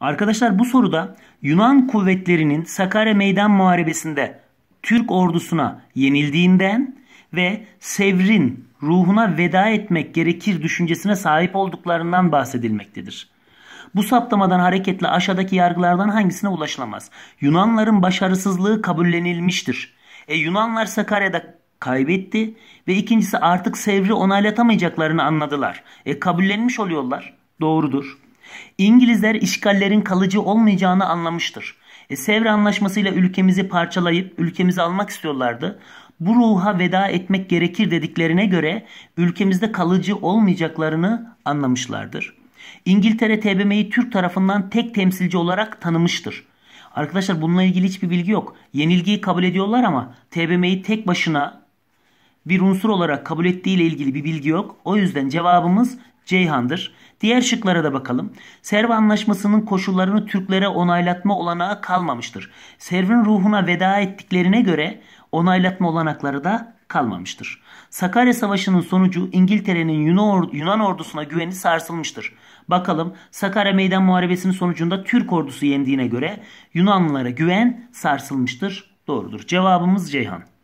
Arkadaşlar bu soruda Yunan kuvvetlerinin Sakarya Meydan Muharebesi'nde Türk ordusuna yenildiğinden ve Sevr'in ruhuna veda etmek gerekir düşüncesine sahip olduklarından bahsedilmektedir. Bu saptamadan hareketle aşağıdaki yargılardan hangisine ulaşılamaz? Yunanların başarısızlığı kabullenilmiştir. E Yunanlar Sakarya'da kaybetti ve ikincisi artık Sevr'i onaylatamayacaklarını anladılar. E kabullenmiş oluyorlar. Doğrudur. İngilizler işgallerin kalıcı olmayacağını anlamıştır. E, Sevre anlaşmasıyla ülkemizi parçalayıp ülkemizi almak istiyorlardı. Bu ruha veda etmek gerekir dediklerine göre ülkemizde kalıcı olmayacaklarını anlamışlardır. İngiltere TBM'yi Türk tarafından tek temsilci olarak tanımıştır. Arkadaşlar bununla ilgili hiçbir bilgi yok. Yenilgiyi kabul ediyorlar ama TBM'yi tek başına bir unsur olarak kabul ettiği ile ilgili bir bilgi yok. O yüzden cevabımız Ceyhan'dır. Diğer şıklara da bakalım. Serv anlaşmasının koşullarını Türklere onaylatma olanağı kalmamıştır. Serv'in ruhuna veda ettiklerine göre onaylatma olanakları da kalmamıştır. Sakarya Savaşı'nın sonucu İngiltere'nin Yunan ordusuna güveni sarsılmıştır. Bakalım Sakarya Meydan Muharebesi'nin sonucunda Türk ordusu yendiğine göre Yunanlılara güven sarsılmıştır. Doğrudur. Cevabımız Ceyhan.